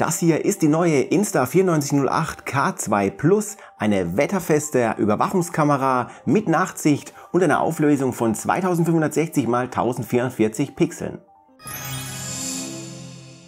Das hier ist die neue Insta9408 K2 Plus, eine wetterfeste Überwachungskamera mit Nachtsicht und einer Auflösung von 2560 x 1044 Pixeln.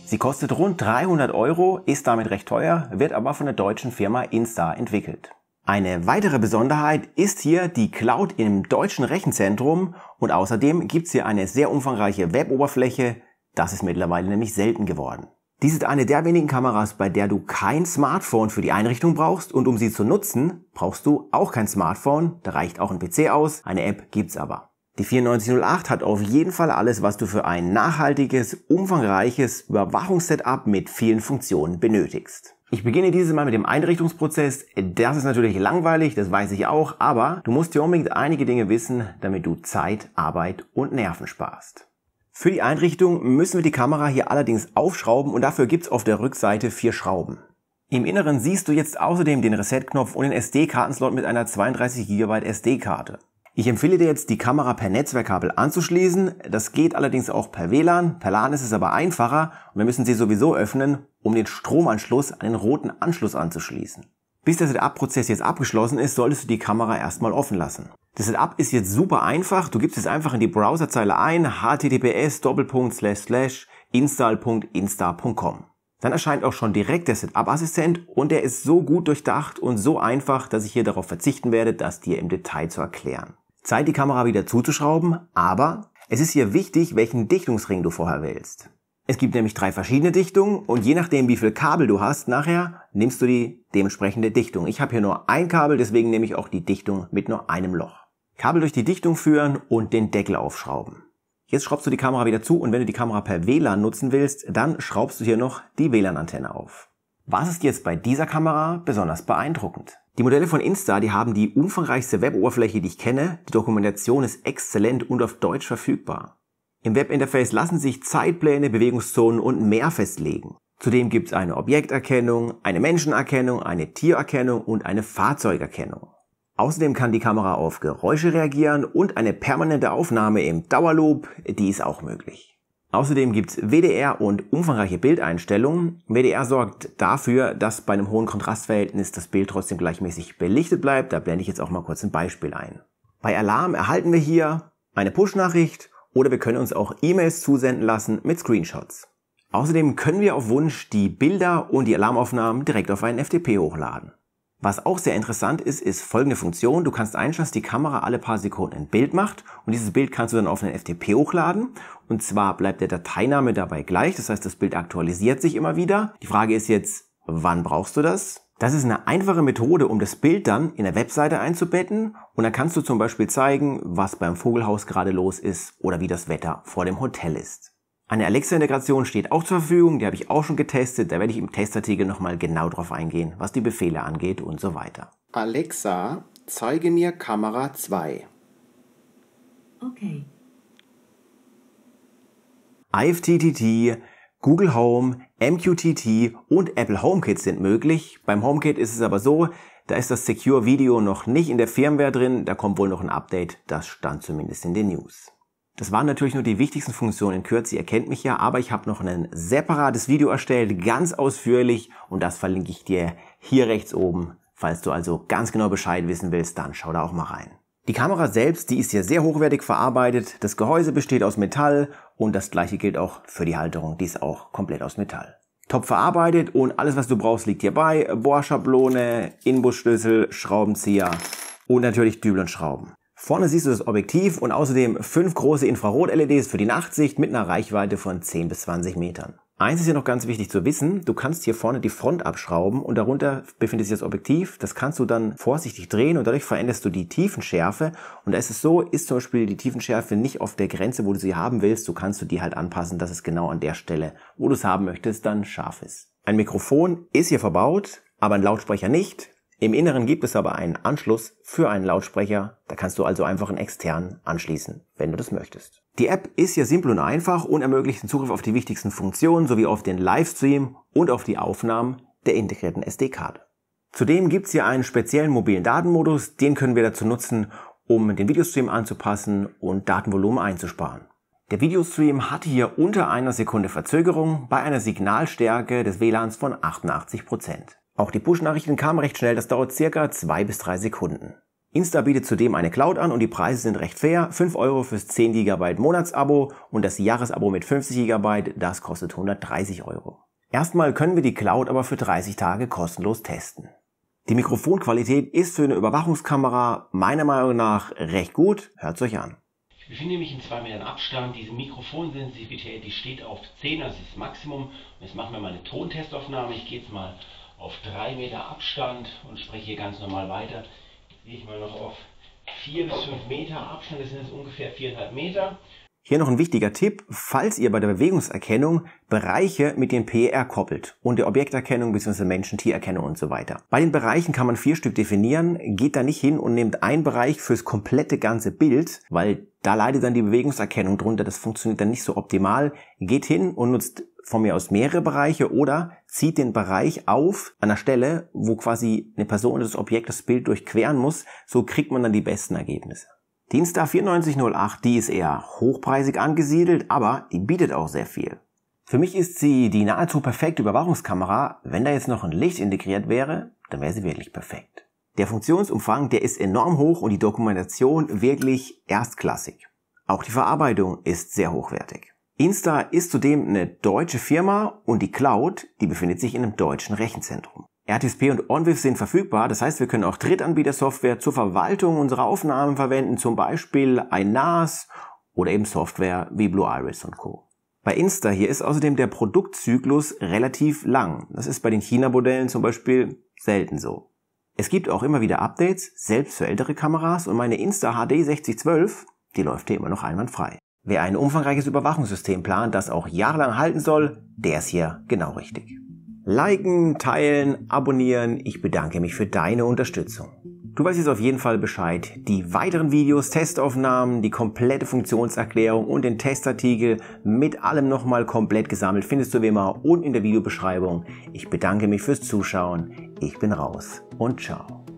Sie kostet rund 300 Euro, ist damit recht teuer, wird aber von der deutschen Firma Insta entwickelt. Eine weitere Besonderheit ist hier die Cloud im deutschen Rechenzentrum und außerdem gibt es hier eine sehr umfangreiche Weboberfläche, das ist mittlerweile nämlich selten geworden. Dies ist eine der wenigen Kameras, bei der du kein Smartphone für die Einrichtung brauchst und um sie zu nutzen, brauchst du auch kein Smartphone, da reicht auch ein PC aus, eine App gibt's aber. Die 9408 hat auf jeden Fall alles, was du für ein nachhaltiges, umfangreiches Überwachungssetup mit vielen Funktionen benötigst. Ich beginne dieses Mal mit dem Einrichtungsprozess. Das ist natürlich langweilig, das weiß ich auch, aber du musst dir unbedingt einige Dinge wissen, damit du Zeit, Arbeit und Nerven sparst. Für die Einrichtung müssen wir die Kamera hier allerdings aufschrauben und dafür gibt's auf der Rückseite vier Schrauben. Im Inneren siehst du jetzt außerdem den Reset-Knopf und den SD-Kartenslot mit einer 32 GB SD-Karte. Ich empfehle dir jetzt, die Kamera per Netzwerkkabel anzuschließen. Das geht allerdings auch per WLAN. Per LAN ist es aber einfacher und wir müssen sie sowieso öffnen, um den Stromanschluss an den roten Anschluss anzuschließen. Bis der Setup-Prozess jetzt abgeschlossen ist, solltest du die Kamera erstmal offen lassen. Das Setup ist jetzt super einfach. Du gibst es einfach in die Browserzeile ein, https install.insta.com. Dann erscheint auch schon direkt der Setup-Assistent und der ist so gut durchdacht und so einfach, dass ich hier darauf verzichten werde, das dir im Detail zu erklären. Zeit, die Kamera wieder zuzuschrauben, aber es ist hier wichtig, welchen Dichtungsring du vorher wählst. Es gibt nämlich drei verschiedene Dichtungen und je nachdem, wie viel Kabel du hast, nachher nimmst du die dementsprechende Dichtung. Ich habe hier nur ein Kabel, deswegen nehme ich auch die Dichtung mit nur einem Loch. Kabel durch die Dichtung führen und den Deckel aufschrauben. Jetzt schraubst du die Kamera wieder zu und wenn du die Kamera per WLAN nutzen willst, dann schraubst du hier noch die WLAN-Antenne auf. Was ist jetzt bei dieser Kamera besonders beeindruckend? Die Modelle von Insta, die haben die umfangreichste Web-Oberfläche, die ich kenne. Die Dokumentation ist exzellent und auf Deutsch verfügbar. Im Webinterface lassen sich Zeitpläne, Bewegungszonen und mehr festlegen. Zudem gibt es eine Objekterkennung, eine Menschenerkennung, eine Tiererkennung und eine Fahrzeugerkennung. Außerdem kann die Kamera auf Geräusche reagieren und eine permanente Aufnahme im Dauerloop, die ist auch möglich. Außerdem gibt es WDR und umfangreiche Bildeinstellungen. WDR sorgt dafür, dass bei einem hohen Kontrastverhältnis das Bild trotzdem gleichmäßig belichtet bleibt. Da blende ich jetzt auch mal kurz ein Beispiel ein. Bei Alarm erhalten wir hier eine Push-Nachricht, oder wir können uns auch E-Mails zusenden lassen mit Screenshots. Außerdem können wir auf Wunsch die Bilder und die Alarmaufnahmen direkt auf einen FTP hochladen. Was auch sehr interessant ist, ist folgende Funktion. Du kannst einstellen, dass die Kamera alle paar Sekunden ein Bild macht und dieses Bild kannst du dann auf einen FTP hochladen. Und zwar bleibt der Dateiname dabei gleich, das heißt, das Bild aktualisiert sich immer wieder. Die Frage ist jetzt, wann brauchst du das? Das ist eine einfache Methode, um das Bild dann in der Webseite einzubetten und dann kannst du zum Beispiel zeigen, was beim Vogelhaus gerade los ist oder wie das Wetter vor dem Hotel ist. Eine Alexa-Integration steht auch zur Verfügung, die habe ich auch schon getestet, da werde ich im Testartikel nochmal genau drauf eingehen, was die Befehle angeht und so weiter. Alexa, zeige mir Kamera 2. Okay. IFTTT Google Home, MQTT und Apple HomeKit sind möglich. Beim HomeKit ist es aber so, da ist das Secure Video noch nicht in der Firmware drin, da kommt wohl noch ein Update, das stand zumindest in den News. Das waren natürlich nur die wichtigsten Funktionen in Kürze, ihr kennt mich ja, aber ich habe noch ein separates Video erstellt, ganz ausführlich und das verlinke ich dir hier rechts oben. Falls du also ganz genau Bescheid wissen willst, dann schau da auch mal rein. Die Kamera selbst, die ist hier sehr hochwertig verarbeitet. Das Gehäuse besteht aus Metall und das gleiche gilt auch für die Halterung. Die ist auch komplett aus Metall. Top verarbeitet und alles, was du brauchst, liegt hier bei. Bohrschablone, Inbusschlüssel, Schraubenzieher und natürlich Dübel und Schrauben. Vorne siehst du das Objektiv und außerdem fünf große Infrarot-LEDs für die Nachtsicht mit einer Reichweite von 10 bis 20 Metern. Eins ist hier noch ganz wichtig zu wissen, du kannst hier vorne die Front abschrauben und darunter befindet sich das Objektiv. Das kannst du dann vorsichtig drehen und dadurch veränderst du die Tiefenschärfe. Und da ist es so, ist zum Beispiel die Tiefenschärfe nicht auf der Grenze, wo du sie haben willst, so kannst du die halt anpassen, dass es genau an der Stelle, wo du es haben möchtest, dann scharf ist. Ein Mikrofon ist hier verbaut, aber ein Lautsprecher nicht. Im Inneren gibt es aber einen Anschluss für einen Lautsprecher, da kannst du also einfach einen externen anschließen, wenn du das möchtest. Die App ist ja simpel und einfach und ermöglicht den Zugriff auf die wichtigsten Funktionen sowie auf den Livestream und auf die Aufnahmen der integrierten SD-Karte. Zudem gibt es hier einen speziellen mobilen Datenmodus, den können wir dazu nutzen, um den Videostream anzupassen und Datenvolumen einzusparen. Der Videostream hatte hier unter einer Sekunde Verzögerung bei einer Signalstärke des WLANs von 88%. Auch die Push-Nachrichten kamen recht schnell, das dauert circa zwei bis drei Sekunden. Insta bietet zudem eine Cloud an und die Preise sind recht fair. 5 Euro fürs 10 GB Monatsabo und das Jahresabo mit 50 GB, das kostet 130 Euro. Erstmal können wir die Cloud aber für 30 Tage kostenlos testen. Die Mikrofonqualität ist für eine Überwachungskamera meiner Meinung nach recht gut. Hört's euch an. Ich befinde mich in zwei Metern Abstand. Diese Mikrofonsensitivität, die steht auf 10, also das ist das Maximum. Und jetzt machen wir mal eine Tontestaufnahme. Ich gehe jetzt mal auf drei Meter Abstand und spreche hier ganz normal weiter. gehe ich mal noch auf vier bis fünf Meter Abstand, das sind jetzt ungefähr viereinhalb Meter. Hier noch ein wichtiger Tipp, falls ihr bei der Bewegungserkennung Bereiche mit dem PER koppelt und der Objekterkennung bzw. Menschen-Tiererkennung und so weiter. Bei den Bereichen kann man vier Stück definieren, geht da nicht hin und nehmt einen Bereich fürs komplette ganze Bild, weil da leidet dann die Bewegungserkennung drunter, das funktioniert dann nicht so optimal. Geht hin und nutzt von mir aus mehrere Bereiche oder zieht den Bereich auf an der Stelle, wo quasi eine Person oder das Objekt, das Bild durchqueren muss. So kriegt man dann die besten Ergebnisse. Die Insta 9408, die ist eher hochpreisig angesiedelt, aber die bietet auch sehr viel. Für mich ist sie die nahezu perfekte Überwachungskamera. Wenn da jetzt noch ein Licht integriert wäre, dann wäre sie wirklich perfekt. Der Funktionsumfang, der ist enorm hoch und die Dokumentation wirklich erstklassig. Auch die Verarbeitung ist sehr hochwertig. Insta ist zudem eine deutsche Firma und die Cloud, die befindet sich in einem deutschen Rechenzentrum. RTSP und OnVIF sind verfügbar, das heißt, wir können auch Drittanbieter-Software zur Verwaltung unserer Aufnahmen verwenden, zum Beispiel ein NAS oder eben Software wie Blue Iris und Co. Bei Insta hier ist außerdem der Produktzyklus relativ lang. Das ist bei den China-Modellen zum Beispiel selten so. Es gibt auch immer wieder Updates, selbst für ältere Kameras und meine Insta HD 6012, die läuft hier immer noch einwandfrei. Wer ein umfangreiches Überwachungssystem plant, das auch jahrelang halten soll, der ist hier genau richtig. Liken, teilen, abonnieren. Ich bedanke mich für deine Unterstützung. Du weißt jetzt auf jeden Fall Bescheid. Die weiteren Videos, Testaufnahmen, die komplette Funktionserklärung und den Testartikel mit allem nochmal komplett gesammelt findest du wie immer unten in der Videobeschreibung. Ich bedanke mich fürs Zuschauen. Ich bin raus und ciao.